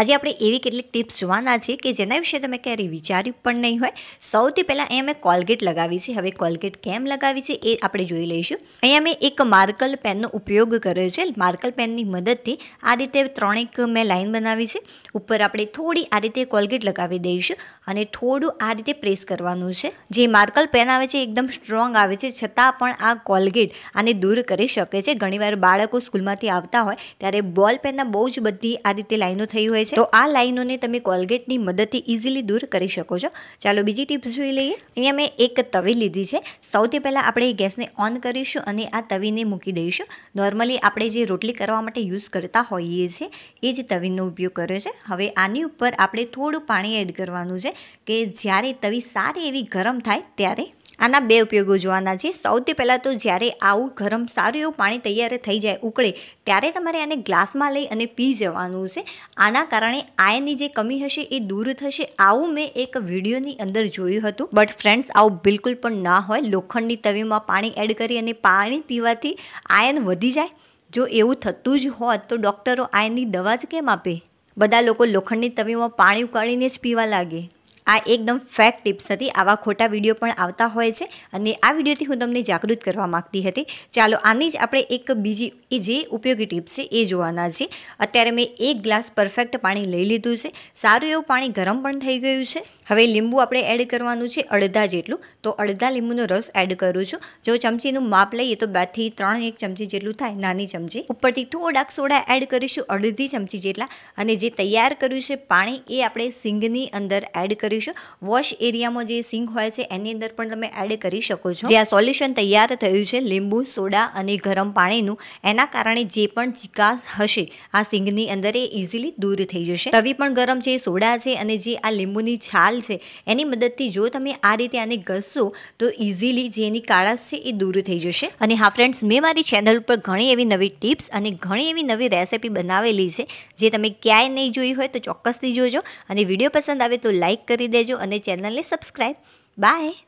આજે આપણે એવી કેટલીક ટિપ્સ જોવાના છે કે જેના વિશે તમે ક્યારેય વિચાર્યું પણ નહીં હોય સૌથી પહેલાં અહીંયા મેં કોલગેટ લગાવી છે હવે કોલગેટ કેમ લગાવી છે એ આપણે જોઈ લઈશું અહીંયા મેં એક માર્કલ પેનનો ઉપયોગ કર્યો છે માર્કલ પેનની મદદથી આ રીતે ત્રણેક મેં લાઇન બનાવી છે ઉપર આપણે થોડી આ રીતે કોલગેટ લગાવી દઈશું અને થોડું આ રીતે પ્રેસ કરવાનું છે જે માર્કલ પેન આવે છે એકદમ સ્ટ્રોંગ આવે છે છતાં પણ આ કોલગેટ આને દૂર કરી શકે છે ઘણીવાર બાળકો સ્કૂલમાંથી આવતા હોય ત્યારે બોલ પેનના બહુ જ બધી આ રીતે લાઈનો થઈ હોય છે તો આ લાઈનોને તમે કોલગેટની મદદથી ઇઝીલી દૂર કરી શકો છો ચાલો બીજી ટિપ્સ જોઈ લઈએ અહીંયા મેં એક તવી લીધી છે સૌથી પહેલાં આપણે એ ગેસને ઓન કરીશું અને આ તવીને મૂકી દઈશું નોર્મલી આપણે જે રોટલી કરવા માટે યુઝ કરતા હોઈએ છીએ એ જ તવીનો ઉપયોગ કર્યો છે હવે આની ઉપર આપણે થોડું પાણી એડ કરવાનું છે કે જ્યારે તવી સારી એવી ગરમ થાય ત્યારે આના બે ઉપયોગો જોવાના છે સૌથી પહેલાં તો જ્યારે આવું ગરમ સારું એવું પાણી તૈયાર થઈ જાય ઉકળે ત્યારે તમારે આને ગ્લાસમાં લઈ અને પી જવાનું છે આના કારણે આયનની જે કમી હશે એ દૂર થશે આવું મેં એક વિડીયોની અંદર જોયું હતું બટ ફ્રેન્ડ્સ આવું બિલકુલ પણ ના હોય લોખંડની તવીમાં પાણી એડ કરી અને પાણી પીવાથી આયન વધી જાય જો એવું થતું જ હોત તો ડૉક્ટરો આયનની દવા જ કેમ આપે બધા લોકો લોખંડની તવીમાં પાણી ઉકાળીને જ પીવા લાગે આ એકદમ ફેક ટિપ્સ હતી આવા ખોટા વિડીયો પણ આવતા હોય છે અને આ વિડીયોથી હું તમને જાગૃત કરવા માગતી હતી ચાલો આની જ આપણે એક બીજી એ જે ઉપયોગી ટિપ્સ છે એ જોવાના છે અત્યારે મેં એક ગ્લાસ પરફેક્ટ પાણી લઈ લીધું છે સારું એવું પાણી ગરમ પણ થઈ ગયું છે હવે લીંબુ આપણે એડ કરવાનું છે અડધા જેટલું તો અડધા લીંબુનો રસ એડ કરું છું જો ચમચીનું માપ લઈએ તો બેથી ત્રણ એક ચમચી જેટલું થાય નાની ચમચી ઉપરથી થોડાક સોડા એડ કરીશું અડધી ચમચી જેટલા અને જે તૈયાર કર્યું છે પાણી એ આપણે સિંગની અંદર એડ કરીશું કરીશ વોશ એરિયામાં જે સિંક હોય છે એની અંદર પણ તમે એડ કરી શકો છો જે આ સોલ્યુશન તૈયાર થયું છે લીંબુ સોડા અને ગરમ પાણીનું એના કારણે જે પણ ચિકાસ હશે આ સિંગની અંદર એ ઇઝીલી દૂર થઈ જશે તવી પણ ગરમ જે સોડા છે અને જે આ લીંબુની છાલ છે એની મદદથી જો તમે આ રીતે આને ઘસશો તો ઇઝીલી જે એની કાળાશ છે એ દૂર થઈ જશે અને હા ફ્રેન્ડ્સ મેં મારી ચેનલ ઉપર ઘણી એવી નવી ટિપ્સ અને ઘણી એવી નવી રેસિપી બનાવેલી છે જે તમે ક્યાંય નહીં જોઈ હોય તો ચોક્કસથી જોજો અને વિડીયો પસંદ આવે તો લાઇક કરી કરી દેજો અને ચેનલને સબસ્ક્રાઈબ બાય